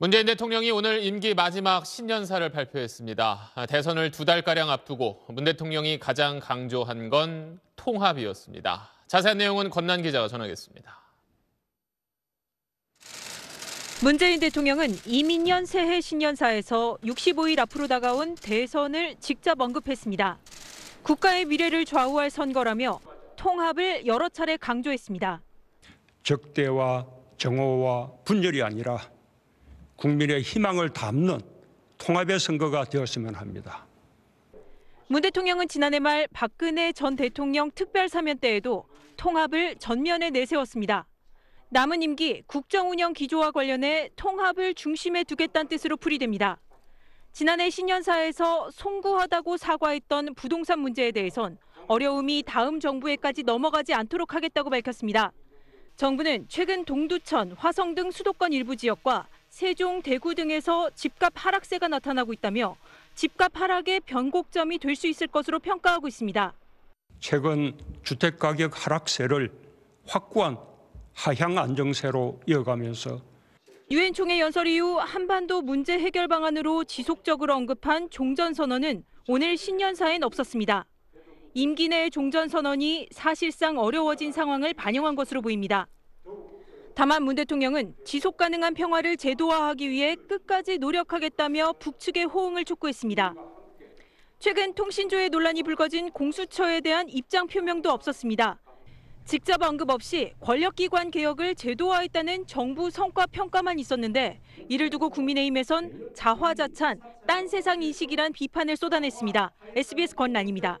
문재인 대통령이 오늘 임기 마지막 신년사를 발표했습니다. 대선을 두 달가량 앞두고 문 대통령이 가장 강조한 건 통합이었습니다. 자세한 내용은 권난 기자가 전하겠습니다. 문재인 대통령은 이민년 새해 신년사에서 65일 앞으로 다가온 대선을 직접 언급했습니다. 국가의 미래를 좌우할 선거라며 통합을 여러 차례 강조했습니다. 적대와 정오와 분열이 아니라 국민의 희망을 담는 통합의 선거가 되었으면 합니다. 문 대통령은 지난해 말 박근혜 전 대통령 특별사면 때에도 통합을 전면에 내세웠습니다. 남은 임기 국정운영 기조와 관련해 통합을 중심에 두겠다는 뜻으로 풀이됩니다. 지난해 신년사에서 송구하다고 사과했던 부동산 문제에 대해선 어려움이 다음 정부에까지 넘어가지 않도록 하겠다고 밝혔습니다. 정부는 최근 동두천, 화성 등 수도권 일부 지역과 세종, 대구 등에서 집값 하락세가 나타나고 있다며 집값 하락의 변곡점이 될 수 있을 것으로 평가하고 있습니다. 최근 주택가격 하락세를 확고한 하향 안정세로 이어가면서 유엔 총회 연설 이후 한반도 문제 해결 방안으로 지속적으로 언급한 종전 선언은 오늘 신년사엔 없었습니다. 임기 내 종전 선언이 사실상 어려워진 상황을 반영한 것으로 보입니다. 다만 문 대통령은 지속 가능한 평화를 제도화하기 위해 끝까지 노력하겠다며 북측의 호응을 촉구했습니다. 최근 통신조의 논란이 불거진 공수처에 대한 입장 표명도 없었습니다. 직접 언급 없이 권력기관 개혁을 제도화했다는 정부 성과 평가만 있었는데 이를 두고 국민의힘에선 자화자찬, 딴 세상 인식이란 비판을 쏟아냈습니다. SBS 권란입니다.